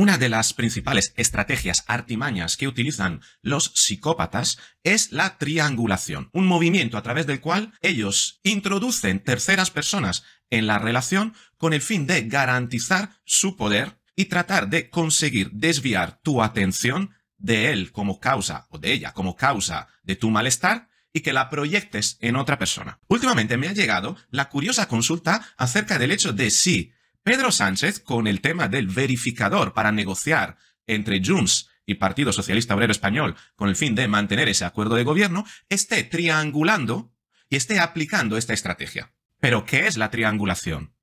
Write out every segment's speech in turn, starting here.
Una de las principales estrategias artimañas que utilizan los psicópatas es la triangulación, un movimiento a través del cual ellos introducen terceras personas en la relación con el fin de garantizar su poder y tratar de conseguir desviar tu atención de él como causa o de ella como causa de tu malestar y que la proyectes en otra persona. Últimamente me ha llegado la curiosa consulta acerca del hecho de si Pedro Sánchez con el tema del verificador para negociar entre Junts y Partido Socialista Obrero Español con el fin de mantener ese acuerdo de gobierno, esté triangulando y esté aplicando esta estrategia. ¿Pero qué es la triangulación?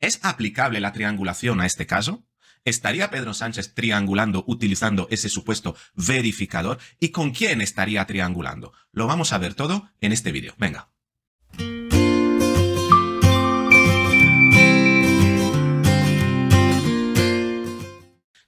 ¿Es aplicable la triangulación a este caso? ¿Estaría Pedro Sánchez triangulando utilizando ese supuesto verificador? ¿Y con quién estaría triangulando? Lo vamos a ver todo en este vídeo. Venga.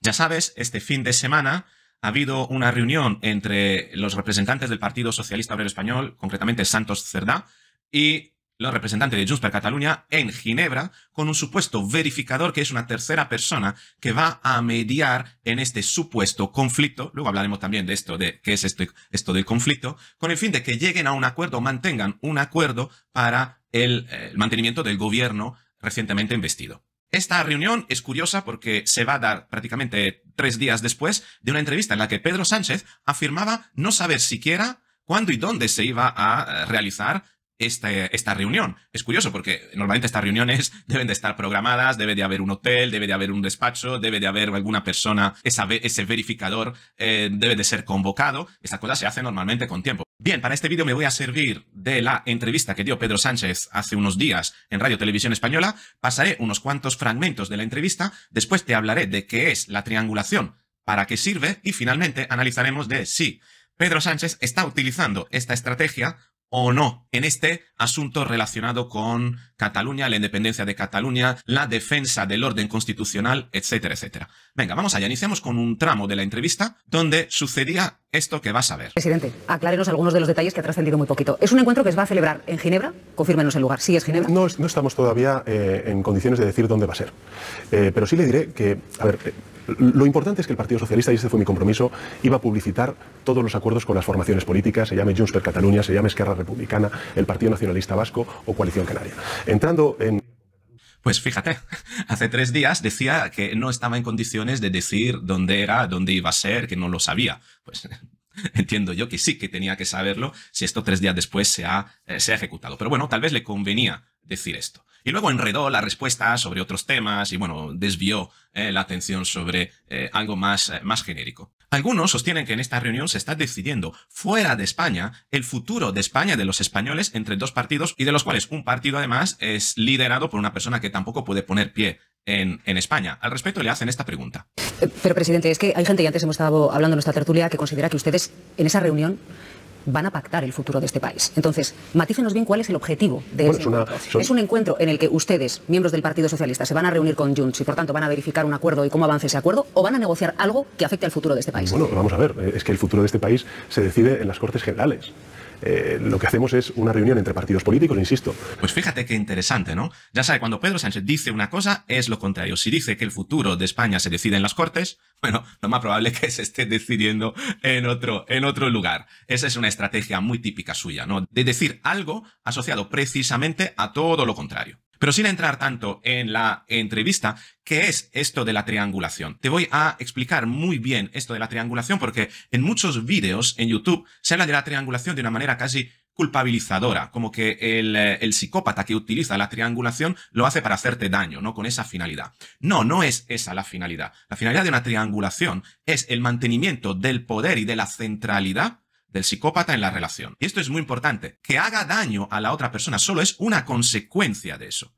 Ya sabes, este fin de semana ha habido una reunión entre los representantes del Partido Socialista Obrero Español, concretamente Santos Cerdá, y los representantes de Junts per Catalunya en Ginebra, con un supuesto verificador que es una tercera persona que va a mediar en este supuesto conflicto, luego hablaremos también de esto, de qué es este, esto del conflicto, con el fin de que lleguen a un acuerdo, mantengan un acuerdo para el eh, mantenimiento del gobierno recientemente investido. Esta reunión es curiosa porque se va a dar prácticamente tres días después de una entrevista en la que Pedro Sánchez afirmaba no saber siquiera cuándo y dónde se iba a eh, realizar este, esta reunión. Es curioso porque normalmente estas reuniones deben de estar programadas, debe de haber un hotel, debe de haber un despacho, debe de haber alguna persona, ese verificador eh, debe de ser convocado. Esta cosa se hace normalmente con tiempo. Bien, para este vídeo me voy a servir de la entrevista que dio Pedro Sánchez hace unos días en Radio Televisión Española. Pasaré unos cuantos fragmentos de la entrevista, después te hablaré de qué es la triangulación, para qué sirve y finalmente analizaremos de si Pedro Sánchez está utilizando esta estrategia o no en este asunto relacionado con Cataluña, la independencia de Cataluña, la defensa del orden constitucional, etcétera, etcétera. Venga, vamos allá. Iniciamos con un tramo de la entrevista donde sucedía esto que vas a ver. Presidente, aclárenos algunos de los detalles que ha trascendido muy poquito. ¿Es un encuentro que se va a celebrar en Ginebra? Confírmenos el lugar. ¿Sí es Ginebra? No, estamos todavía eh, en condiciones de decir dónde va a ser. Eh, pero sí le diré que, a ver, eh, lo importante es que el Partido Socialista, y este fue mi compromiso, iba a publicitar todos los acuerdos con las formaciones políticas, se llame Junts per Cataluña, se llame Esquerra Republicana, el Partido Nacionalista Vasco o Coalición Canaria. Entrando en... Pues fíjate, hace tres días decía que no estaba en condiciones de decir dónde era, dónde iba a ser, que no lo sabía. Pues entiendo yo que sí que tenía que saberlo si esto tres días después se ha eh, ejecutado. Pero bueno, tal vez le convenía decir esto. Y luego enredó la respuesta sobre otros temas y, bueno, desvió eh, la atención sobre eh, algo más, eh, más genérico. Algunos sostienen que en esta reunión se está decidiendo fuera de España el futuro de España de los españoles entre dos partidos y de los cuales un partido además es liderado por una persona que tampoco puede poner pie en, en, España. Al respecto le hacen esta pregunta. Pero, presidente, es que hay gente, y antes hemos estado hablando en nuestra tertulia, que considera que ustedes en esa reunión van a pactar el futuro de este país. Entonces, matícenos bien cuál es el objetivo de es encuentro. Es un encuentro en el que ustedes, miembros del Partido Socialista, se van a reunir con Junts y, por tanto, van a verificar un acuerdo y cómo avance ese acuerdo, o van a negociar algo que afecte al futuro de este país. Bueno, vamos a ver, eh, es que el futuro de este país se decide en las Cortes Generales. Eh, lo que hacemos es una reunión entre partidos políticos, insisto. Pues fíjate qué interesante, ¿no? Ya sabe, cuando Pedro Sánchez dice una cosa, es lo contrario. Si dice que el futuro de España se decide en las Cortes, bueno, lo más probable es que se esté decidiendo en otro, en otro lugar. Esa es una estrategia muy típica suya, ¿no? De decir algo asociado precisamente a todo lo contrario. Pero sin entrar tanto en la entrevista, ¿qué es esto de la triangulación? Te voy a explicar muy bien esto de la triangulación porque en muchos vídeos en YouTube se habla de la triangulación de una manera casi culpabilizadora, como que el, eh, el, psicópata que utiliza la triangulación lo hace para hacerte daño, ¿no? Con esa finalidad. No, no es esa la finalidad. La finalidad de una triangulación es el mantenimiento del poder y de la centralidad del psicópata en la relación. Y esto es muy importante. Que haga daño a la otra persona solo es una consecuencia de eso.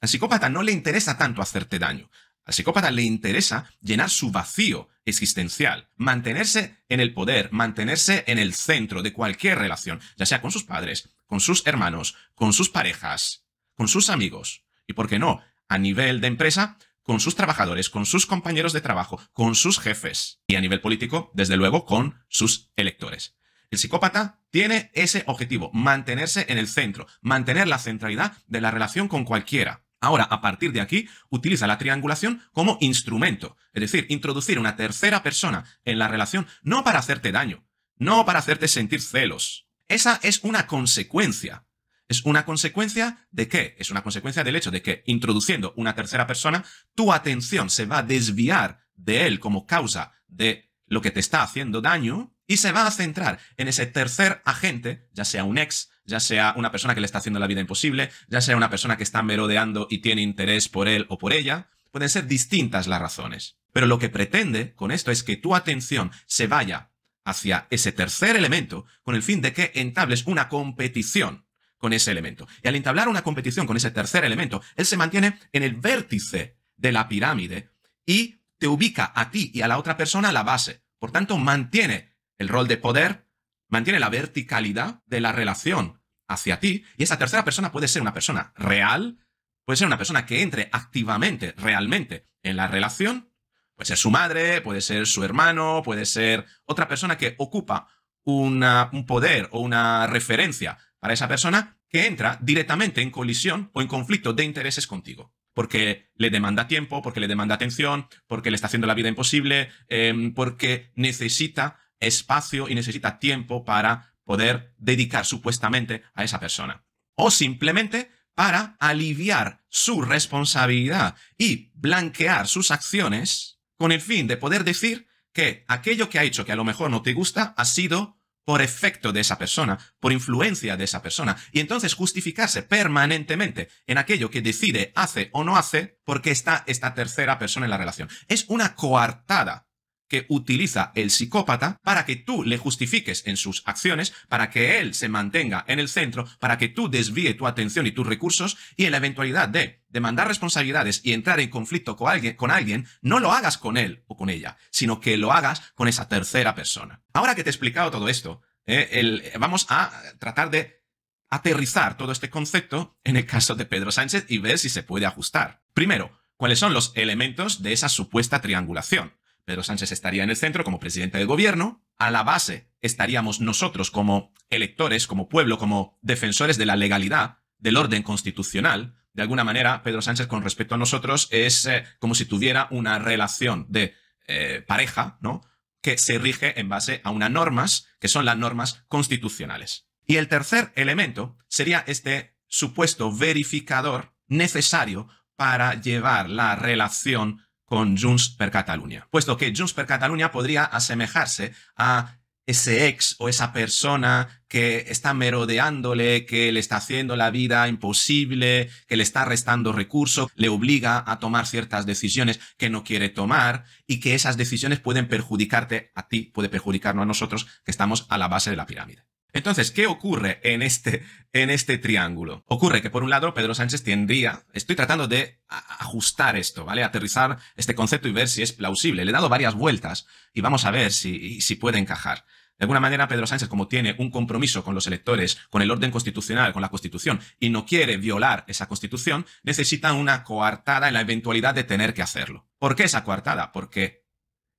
Al psicópata no le interesa tanto hacerte daño. Al psicópata le interesa llenar su vacío existencial, mantenerse en el poder, mantenerse en el centro de cualquier relación, ya sea con sus padres, con sus hermanos, con sus parejas, con sus amigos y, por qué no, a nivel de empresa, con sus trabajadores, con sus compañeros de trabajo, con sus jefes y a nivel político, desde luego, con sus electores. El psicópata tiene ese objetivo, mantenerse en el centro, mantener la centralidad de la relación con cualquiera. Ahora, a partir de aquí, utiliza la triangulación como instrumento, es decir, introducir una tercera persona en la relación no para hacerte daño, no para hacerte sentir celos. Esa es una consecuencia. ¿Es una consecuencia de qué? Es una consecuencia del hecho de que introduciendo una tercera persona, tu atención se va a desviar de él como causa de lo que te está haciendo daño y se va a centrar en ese tercer agente, ya sea un ex, ya sea una persona que le está haciendo la vida imposible, ya sea una persona que está merodeando y tiene interés por él o por ella. Pueden ser distintas las razones. Pero lo que pretende con esto es que tu atención se vaya hacia ese tercer elemento con el fin de que entables una competición con ese elemento. Y al entablar una competición con ese tercer elemento, él se mantiene en el vértice de la pirámide y te ubica a ti y a la otra persona a la base. Por tanto, mantiene el rol de poder, mantiene la verticalidad de la relación hacia ti y esa tercera persona puede ser una persona real, puede ser una persona que entre activamente, realmente en la relación, puede ser su madre, puede ser su hermano, puede ser otra persona que ocupa un poder o una referencia para esa persona que entra directamente en colisión o en conflicto de intereses contigo. Porque le demanda tiempo, porque le demanda atención, porque le está haciendo la vida imposible, em, porque necesita espacio y necesita tiempo para poder dedicar supuestamente a esa persona. O simplemente para aliviar su responsabilidad y blanquear sus acciones con el fin de poder decir que aquello que ha hecho que a lo mejor no te gusta ha sido por efecto de esa persona, por influencia de esa persona, y entonces justificarse permanentemente en aquello que decide hace o no hace porque está esta tercera persona en la relación. Es una coartada que utiliza el psicópata para que tú le justifiques en sus acciones, para que él se mantenga en el centro, para que tú desvíe tu atención y tus recursos y en la eventualidad de demandar responsabilidades y entrar en conflicto con alguien, con alguien, no lo hagas con él o con ella, sino que lo hagas con esa tercera persona. Ahora que te he explicado todo esto, eh, eh, vamos a tratar de aterrizar todo este concepto en el caso de Pedro Sánchez y ver si se puede ajustar. Primero, ¿cuáles son los elementos de esa supuesta triangulación? Pedro Sánchez estaría en el centro como presidente del gobierno, a la base estaríamos nosotros como electores, como pueblo, como defensores de la legalidad, del orden constitucional. De alguna manera, Pedro Sánchez con respecto a nosotros es eh, como si tuviera una relación de eh, pareja, ¿no? Que se rige en base a unas normas, que son las normas constitucionales. Y el tercer elemento sería este supuesto verificador necesario para llevar la relación con Junts per Catalunya, puesto que Junts per Catalunya podría asemejarse a ese ex o esa persona que está merodeándole, que le está haciendo la vida imposible, que le está restando recursos, le obliga a tomar ciertas decisiones que no quiere tomar y que esas decisiones pueden perjudicarte a ti, puede perjudicarnos a nosotros que estamos a la base de la pirámide. Entonces, ¿qué ocurre en este, en este triángulo? Ocurre que, por un lado, Pedro Sánchez tendría, estoy tratando de ajustar esto, ¿vale? Aterrizar este concepto y ver si es plausible. Le he dado varias vueltas y vamos a ver si, si puede encajar. De alguna manera, Pedro Sánchez, como tiene un compromiso con los electores, con el orden constitucional, con la Constitución, y no quiere violar esa Constitución, necesita una coartada en la eventualidad de tener que hacerlo. ¿Por qué esa coartada? Porque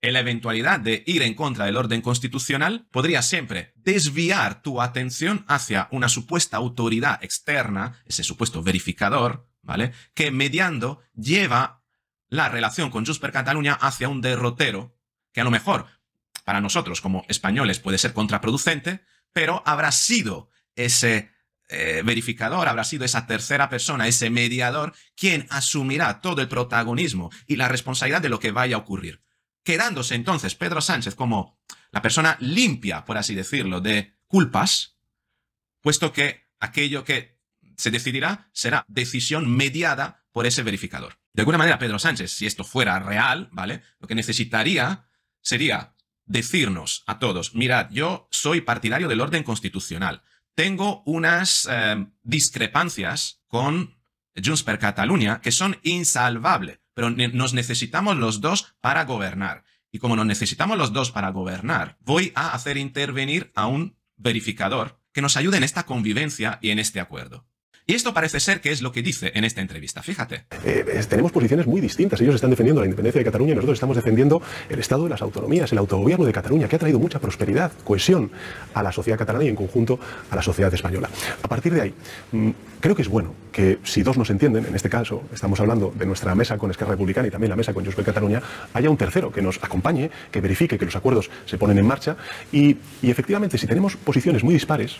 en la eventualidad de ir en contra del orden constitucional, podría siempre desviar tu atención hacia una supuesta autoridad externa, ese supuesto verificador, ¿vale? Que mediando lleva la relación con Jusper Cataluña hacia un derrotero que a lo mejor para nosotros como españoles puede ser contraproducente, pero habrá sido ese eh, verificador, habrá sido esa tercera persona, ese mediador, quien asumirá todo el protagonismo y la responsabilidad de lo que vaya a ocurrir quedándose entonces Pedro Sánchez como la persona limpia, por así decirlo, de culpas, puesto que aquello que se decidirá será decisión mediada por ese verificador. De alguna manera, Pedro Sánchez, si esto fuera real, ¿vale? Lo que necesitaría sería decirnos a todos, mirad, yo soy partidario del orden constitucional, tengo unas eh, discrepancias con Junts per Catalunya que son insalvables pero nos necesitamos los dos para gobernar. Y como nos necesitamos los dos para gobernar, voy a hacer intervenir a un verificador que nos ayude en esta convivencia y en este acuerdo. Y esto parece ser que es lo que dice en esta entrevista. Fíjate. Eh, tenemos posiciones muy distintas. Ellos están defendiendo la independencia de Cataluña y nosotros estamos defendiendo el Estado de las autonomías, el autogobierno de Cataluña, que ha traído mucha prosperidad, cohesión a la sociedad catalana y en conjunto a la sociedad española. A partir de ahí, mm, creo que es bueno que si dos nos entienden, en este caso estamos hablando de nuestra mesa con Esquerra Republicana y también la mesa con Junts Cataluña, haya un tercero que nos acompañe, que verifique que los acuerdos se ponen en marcha y, y efectivamente si tenemos posiciones muy dispares,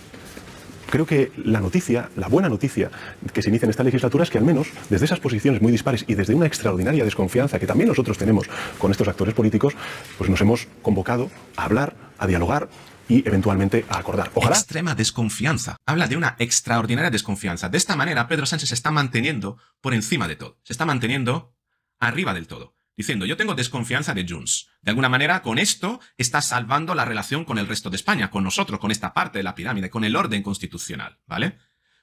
Creo que la noticia, la buena noticia que se inicia en esta legislatura es que al menos desde esas posiciones muy dispares y desde una extraordinaria desconfianza que también nosotros tenemos con estos actores políticos, pues nos hemos convocado a hablar, a dialogar y eventualmente a acordar. Ojalá. Extrema desconfianza. Habla de una extraordinaria desconfianza. De esta manera, Pedro Sánchez se está manteniendo por encima de todo. Se está manteniendo arriba del todo diciendo, yo tengo desconfianza de Junts. De alguna manera, con esto está salvando la relación con el resto de España, con nosotros, con esta parte de la pirámide, con el orden constitucional, ¿vale?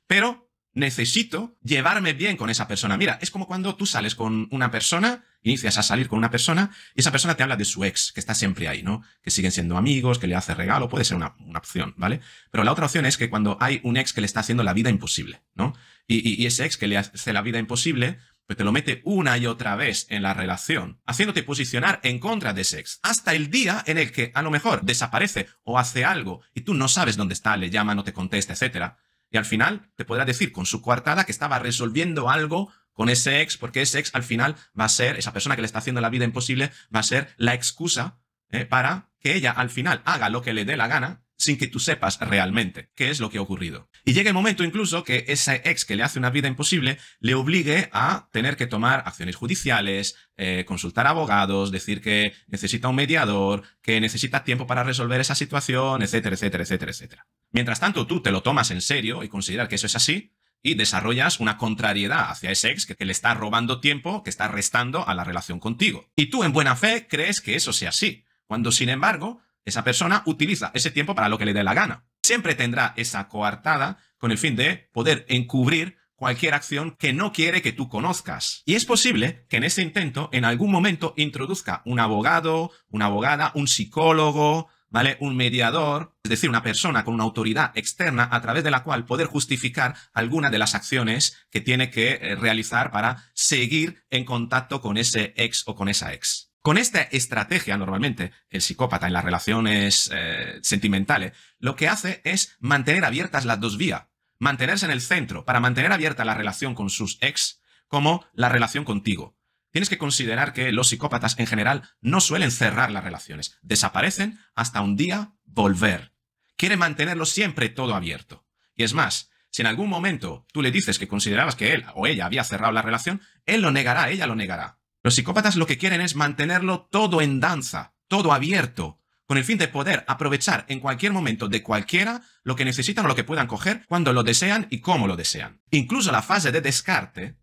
Pero necesito llevarme bien con esa persona. Mira, es como cuando tú sales con una persona, inicias a salir con una persona, y esa persona te habla de su ex, que está siempre ahí, ¿no? Que siguen siendo amigos, que le hace regalo, puede ser una, opción, ¿vale? Pero la otra opción es que cuando hay un ex que le está haciendo la vida imposible, ¿no? y ese ex que le hace la vida imposible, pues te lo mete una y otra vez en la relación, haciéndote posicionar en contra de sex, hasta el día en el que a lo mejor desaparece o hace algo y tú no sabes dónde está, le llama, no te contesta, etc. Y al final te podrá decir con su coartada que estaba resolviendo algo con ese ex, porque ese ex al final va a ser, esa persona que le está haciendo la vida imposible, va a ser la excusa eh, para que ella al final haga lo que le dé la gana sin que tú sepas realmente qué es lo que ha ocurrido. Y llega el momento incluso que ese ex que le hace una vida imposible le obligue a tener que tomar acciones judiciales, eh, consultar abogados, decir que necesita un mediador, que necesita tiempo para resolver esa situación, etcétera, etcétera, etcétera, etcétera. Mientras tanto, tú te lo tomas en serio y consideras que eso es así, y desarrollas una contrariedad hacia ese ex que, le está robando tiempo, que está restando a la relación contigo. Y tú en buena fe crees que eso sea así, cuando sin embargo esa persona utiliza ese tiempo para lo que le dé la gana. Siempre tendrá esa coartada con el fin de poder encubrir cualquier acción que no quiere que tú conozcas. Y es posible que en ese intento en algún momento introduzca un abogado, una abogada, un psicólogo, ¿vale? Un mediador, es decir, una persona con una autoridad externa a través de la cual poder justificar alguna de las acciones que tiene que eh, realizar para seguir en contacto con ese ex o con esa ex. Con esta estrategia, normalmente, el psicópata en las relaciones eh, sentimentales, lo que hace es mantener abiertas las dos vías, mantenerse en el centro para mantener abierta la relación con sus ex como la relación contigo. Tienes que considerar que los psicópatas en general no suelen cerrar las relaciones, desaparecen hasta un día volver. Quiere mantenerlo siempre todo abierto. Y es más, si en algún momento tú le dices que considerabas que él o ella había cerrado la relación, él lo negará, ella lo negará. Los psicópatas lo que quieren es mantenerlo todo en danza, todo abierto, con el fin de poder aprovechar en cualquier momento de cualquiera lo que necesitan o lo que puedan coger cuando lo desean y cómo lo desean. Incluso la fase de descarte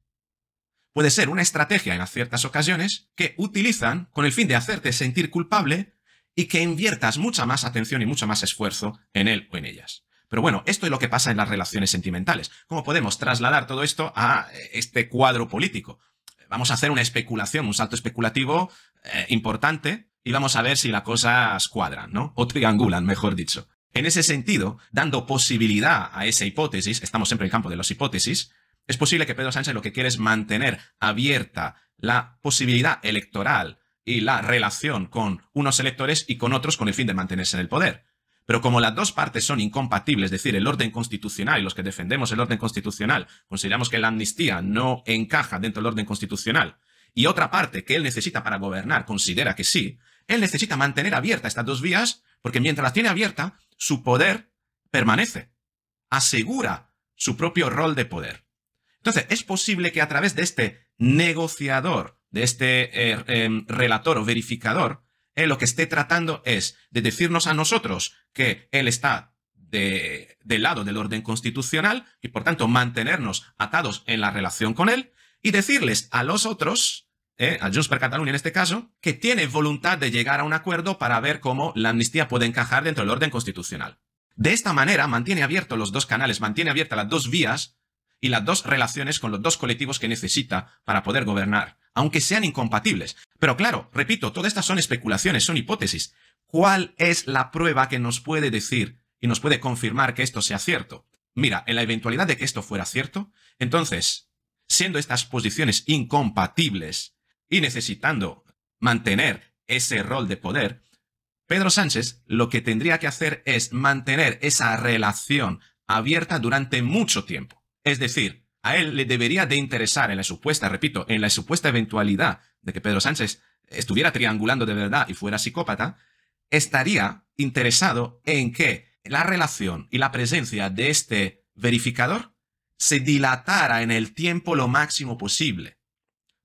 puede ser una estrategia en ciertas ocasiones que utilizan con el fin de hacerte sentir culpable y que inviertas mucha más atención y mucho más esfuerzo en él o en ellas. Pero bueno, esto es lo que pasa en las relaciones sentimentales. ¿Cómo podemos trasladar todo esto a este cuadro político? vamos a hacer una especulación, un salto especulativo eh, importante y vamos a ver si las cosas cuadran, ¿no? O triangulan, mejor dicho. En ese sentido, dando posibilidad a esa hipótesis, estamos siempre en el campo de las hipótesis, es posible que Pedro Sánchez lo que quiere es mantener abierta la posibilidad electoral y la relación con unos electores y con otros con el fin de mantenerse en el poder. Pero como las dos partes son incompatibles, es decir, el orden constitucional y los que defendemos el orden constitucional consideramos que la amnistía no encaja dentro del orden constitucional, y otra parte que él necesita para gobernar considera que sí, él necesita mantener abiertas estas dos vías porque mientras las tiene abierta, su poder permanece, asegura su propio rol de poder. Entonces, es posible que a través de este negociador, de este eh, eh, relator o verificador, lo que esté tratando es de decirnos a nosotros que Él está de, del lado del orden constitucional y por tanto mantenernos atados en la relación con Él y decirles a los otros, eh, a Junts per Catalunya en este caso, que tiene voluntad de llegar a un acuerdo para ver cómo la amnistía puede encajar dentro del orden constitucional. De esta manera mantiene abiertos los dos canales, mantiene abiertas las dos vías y las dos relaciones con los dos colectivos que necesita para poder gobernar aunque sean incompatibles. Pero claro, repito, todas estas son especulaciones, son hipótesis. ¿Cuál es la prueba que nos puede decir y nos puede confirmar que esto sea cierto? Mira, en la eventualidad de que esto fuera cierto, entonces, siendo estas posiciones incompatibles y necesitando mantener ese rol de poder, Pedro Sánchez lo que tendría que hacer es mantener esa relación abierta durante mucho tiempo. Es decir, a él le debería de interesar en la supuesta, repito, en la supuesta eventualidad de que Pedro Sánchez estuviera triangulando de verdad y fuera psicópata, estaría interesado en que la relación y la presencia de este verificador se dilatara en el tiempo lo máximo posible.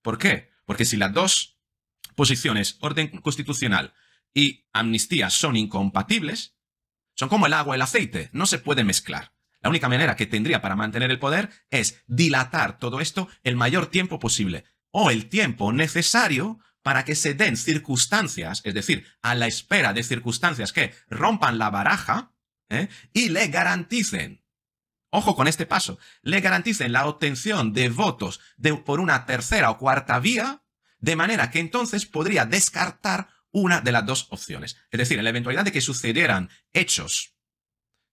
¿Por qué? Porque si las dos posiciones, orden constitucional y amnistía, son incompatibles, son como el agua y el aceite, no se pueden mezclar. La única manera que tendría para mantener el poder es dilatar todo esto el mayor tiempo posible o el tiempo necesario para que se den circunstancias, es decir, a la espera de circunstancias que rompan la baraja ¿eh? y le garanticen, ojo con este paso, le garanticen la obtención de votos por una tercera o cuarta vía, de manera que entonces podría descartar una de las dos opciones. Es decir, en la eventualidad de que sucedieran hechos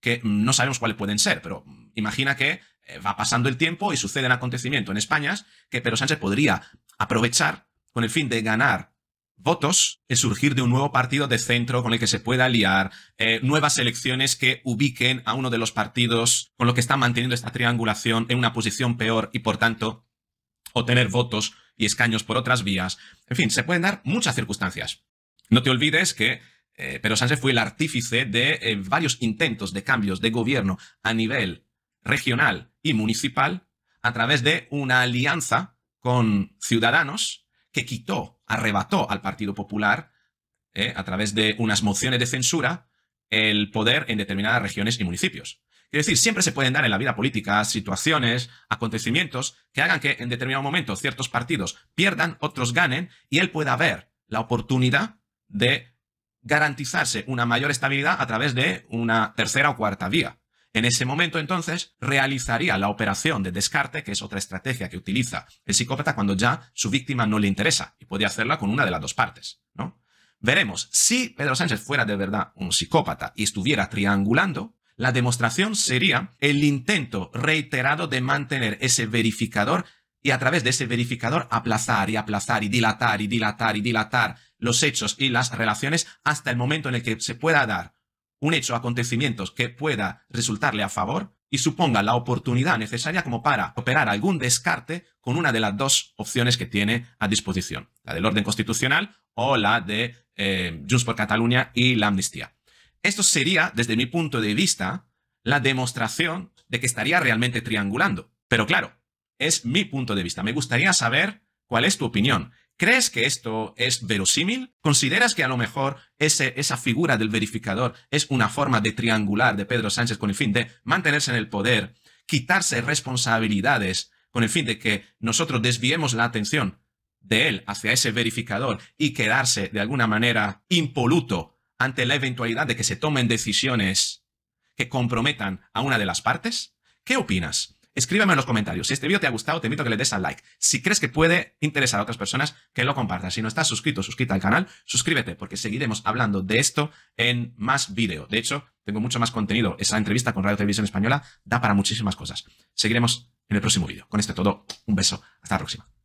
que no sabemos cuáles pueden ser, pero imagina que eh, va pasando el tiempo y sucede un acontecimiento en España que Pedro Sánchez podría aprovechar con el fin de ganar votos, el surgir de un nuevo partido de centro con el que se pueda aliar, eh, nuevas elecciones que ubiquen a uno de los partidos con lo que está manteniendo esta triangulación en una posición peor y por tanto obtener votos y escaños por otras vías. En fin, se pueden dar muchas circunstancias. No te olvides que eh, pero Sánchez fue el artífice de eh, varios intentos de cambios de gobierno a nivel regional y municipal a través de una alianza con ciudadanos que quitó, arrebató al Partido Popular eh, a través de unas mociones de censura el poder en determinadas regiones y municipios. Es decir, siempre se pueden dar en la vida política situaciones, acontecimientos que hagan que en determinado momento ciertos partidos pierdan, otros ganen y él pueda ver la oportunidad de garantizarse una mayor estabilidad a través de una tercera o cuarta vía. En ese momento, entonces, realizaría la operación de descarte, que es otra estrategia que utiliza el psicópata cuando ya su víctima no le interesa y podría hacerla con una de las dos partes, ¿no? Veremos, si Pedro Sánchez fuera de verdad un psicópata y estuviera triangulando, la demostración sería el intento reiterado de mantener ese verificador y a través de ese verificador aplazar y aplazar y dilatar y dilatar y dilatar los hechos y las relaciones hasta el momento en el que se pueda dar un hecho, o acontecimientos que pueda resultarle a favor y suponga la oportunidad necesaria como para operar algún descarte con una de las dos opciones que tiene a disposición, la del orden constitucional o la de eh, por Cataluña y la amnistía. Esto sería, desde mi punto de vista, la demostración de que estaría realmente triangulando. Pero claro, es mi punto de vista. Me gustaría saber cuál es tu opinión. ¿Crees que esto es verosímil? ¿Consideras que a lo mejor ese, esa figura del verificador es una forma de triangular de Pedro Sánchez con el fin de mantenerse en el poder, quitarse responsabilidades con el fin de que nosotros desviemos la atención de él hacia ese verificador y quedarse de alguna manera impoluto ante la eventualidad de que se tomen decisiones que comprometan a una de las partes? ¿Qué opinas? Escríbeme en los comentarios. Si este vídeo te ha gustado, te invito a que le des al like. Si crees que puede interesar a otras personas, que lo compartas. Si no estás suscrito, suscríbete al canal, suscríbete, porque seguiremos hablando de esto en más vídeos. De hecho, tengo mucho más contenido. Esa entrevista con Radio Televisión Española da para muchísimas cosas. Seguiremos en el próximo vídeo. Con esto todo, un beso. Hasta la próxima.